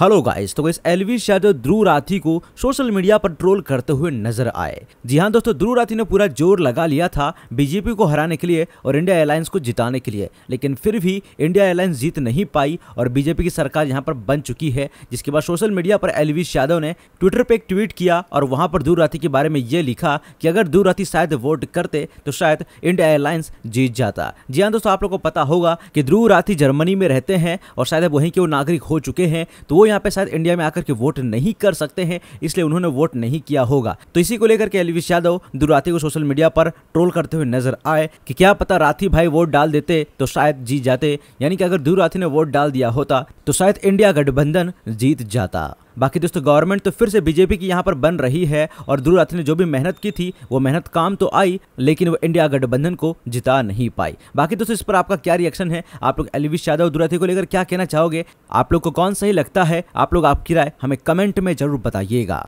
hello guys तो guys Elvish Yadav Dhruv Rathee को social media पर ट्रोल करते हुए नजर आए जी हाँ दोस्तों ध्रुव राठी ने पूरा जोर लगा लिया था बीजेपी को हराने के लिए और इंडिया एयरलाइंस को जिताने के लिए लेकिन फिर भी इंडिया एयरलाइंस जीत नहीं पाई और बीजेपी की सरकार यहाँ पर बन चुकी है जिसके बाद सोशल मीडिया पर एलविश यादव ने ट्विटर पर एक ट्वीट किया और वहाँ पर ध्रुव राठी के बारे में ये लिखा कि अगर ध्रुव राठी शायद वोट करते तो शायद इंडिया एयरलाइंस जीत जाता जी हाँ दोस्तों आप लोग को पता होगा कि ध्रुव राठी जर्मनी में रहते हैं और शायद वहीं के वो नागरिक हो चुके हैं तो यहाँ पे शायद इंडिया में आकर के वोट नहीं कर सकते हैं इसलिए उन्होंने वोट नहीं किया होगा तो इसी को लेकर के अलविश यादव दुराती को सोशल मीडिया पर ट्रोल करते हुए नजर आए कि क्या पता राथी भाई वोट डाल देते तो शायद जीत जाते यानी कि अगर दुराती ने वोट डाल दिया होता तो शायद इंडिया गठबंधन जीत जाता बाकी दोस्तों गवर्नमेंट तो फिर से बीजेपी की यहाँ पर बन रही है और ध्रुव ने जो भी मेहनत की थी वो मेहनत काम तो आई लेकिन वो इंडिया गठबंधन को जिता नहीं पाई बाकी दोस्तों इस पर आपका क्या रिएक्शन है आप लोग एलविश यादव दुराथी को लेकर क्या कहना चाहोगे आप लोग को कौन सही लगता है आप लोग आपकी राय हमें कमेंट में जरूर बताइएगा